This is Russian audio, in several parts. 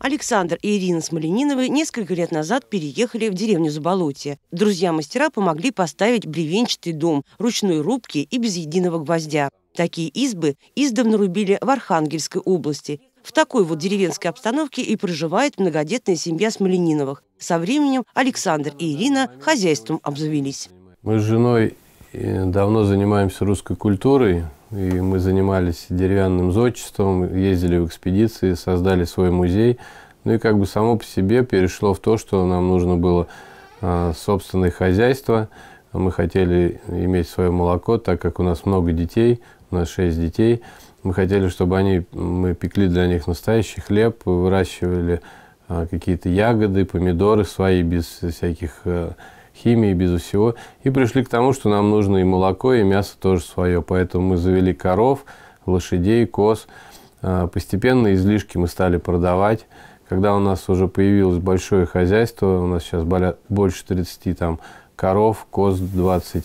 Александр и Ирина Смолениновы несколько лет назад переехали в деревню Заболотье. Друзья-мастера помогли поставить бревенчатый дом, ручной рубки и без единого гвоздя. Такие избы издавна рубили в Архангельской области. В такой вот деревенской обстановке и проживает многодетная семья Смолениновых. Со временем Александр и Ирина хозяйством обзавелись. Мы с женой э, давно занимаемся русской культурой, и мы занимались деревянным зодчеством, ездили в экспедиции, создали свой музей. Ну и как бы само по себе перешло в то, что нам нужно было а, собственное хозяйство. Мы хотели иметь свое молоко, так как у нас много детей, у нас шесть детей. Мы хотели, чтобы они, мы пекли для них настоящий хлеб, выращивали а, какие-то ягоды, помидоры свои, без всяких а, химии, без всего. И пришли к тому, что нам нужно и молоко, и мясо тоже свое. Поэтому мы завели коров, лошадей, коз. А, постепенно излишки мы стали продавать. Когда у нас уже появилось большое хозяйство, у нас сейчас больше 30 там, коров, коз 20,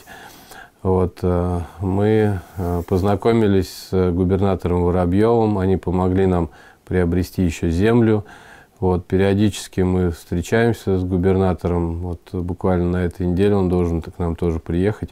вот, э, мы э, познакомились с губернатором Воробьевым, они помогли нам приобрести еще землю, вот, периодически мы встречаемся с губернатором. Вот буквально на этой неделе он должен к нам тоже приехать.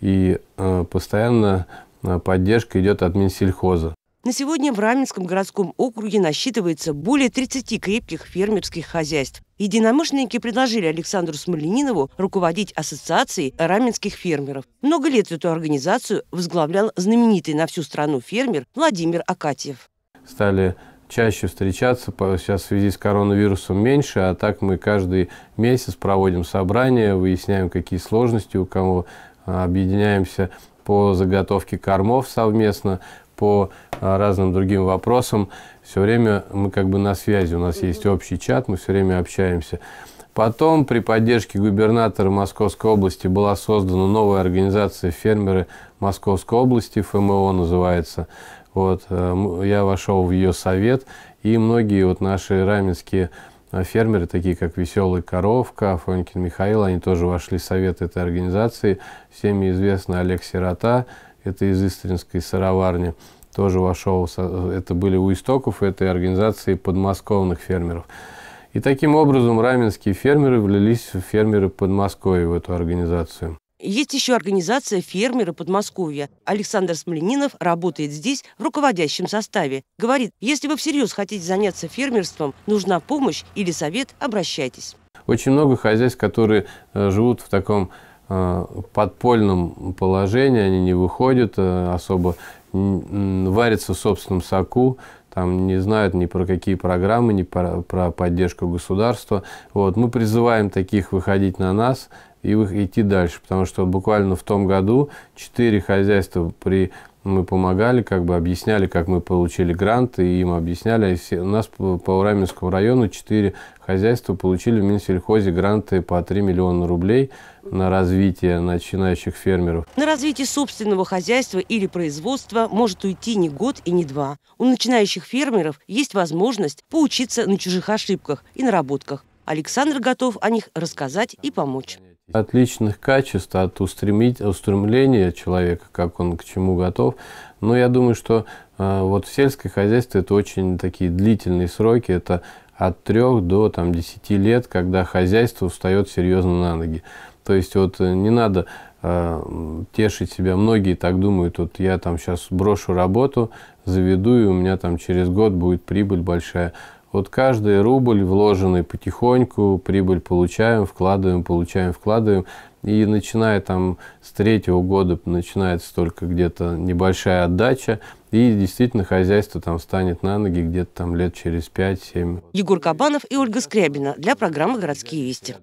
И э, постоянно э, поддержка идет от Минсельхоза. На сегодня в Раменском городском округе насчитывается более 30 крепких фермерских хозяйств. Единомышленники предложили Александру Смоленинову руководить ассоциацией раменских фермеров. Много лет эту организацию возглавлял знаменитый на всю страну фермер Владимир Акатьев. Стали чаще встречаться, сейчас в связи с коронавирусом меньше, а так мы каждый месяц проводим собрания, выясняем, какие сложности у кого, а, объединяемся по заготовке кормов совместно, по а, разным другим вопросам. Все время мы как бы на связи, у нас есть общий чат, мы все время общаемся. Потом при поддержке губернатора Московской области была создана новая организация «Фермеры Московской области», ФМО называется. Вот, э, я вошел в ее совет, и многие вот наши раменские э, фермеры, такие как «Веселый коровка», Фонькин Михаил, они тоже вошли в совет этой организации. Всеми известный Олег Сирота, это из Истринской сыроварни, тоже вошел, э, это были у истоков этой организации подмосковных фермеров. И таким образом раменские фермеры влились в фермеры Подмосковья, в эту организацию. Есть еще организация «Фермеры Подмосковья». Александр Смоленинов работает здесь в руководящем составе. Говорит, если вы всерьез хотите заняться фермерством, нужна помощь или совет, обращайтесь. Очень много хозяйств, которые э, живут в таком э, подпольном положении, они не выходят э, особо, варятся в собственном соку, там не знают ни про какие программы, ни про, про поддержку государства. Вот. Мы призываем таких выходить на нас и идти дальше, потому что буквально в том году четыре хозяйства при мы помогали, как бы объясняли, как мы получили грант, и им объясняли. У нас по, по Ураменскому району 4 хозяйства получили в Минсельхозе гранты по 3 миллиона рублей на развитие начинающих фермеров. На развитие собственного хозяйства или производства может уйти не год и не два. У начинающих фермеров есть возможность поучиться на чужих ошибках и наработках. Александр готов о них рассказать и помочь отличных качеств, от устремить, устремления человека, как он к чему готов. Но я думаю, что э, вот в сельское хозяйство это очень такие длительные сроки, это от 3 до там, 10 лет, когда хозяйство встает серьезно на ноги. То есть вот э, не надо э, тешить себя. Многие так думают, вот я там сейчас брошу работу, заведу, и у меня там через год будет прибыль большая. Вот каждый рубль, вложенный потихоньку, прибыль получаем, вкладываем, получаем, вкладываем. И начиная там с третьего года начинается только где-то небольшая отдача, и действительно хозяйство там станет на ноги где-то там лет через 5-7. Егор Кабанов и Ольга Скрябина для программы «Городские вести».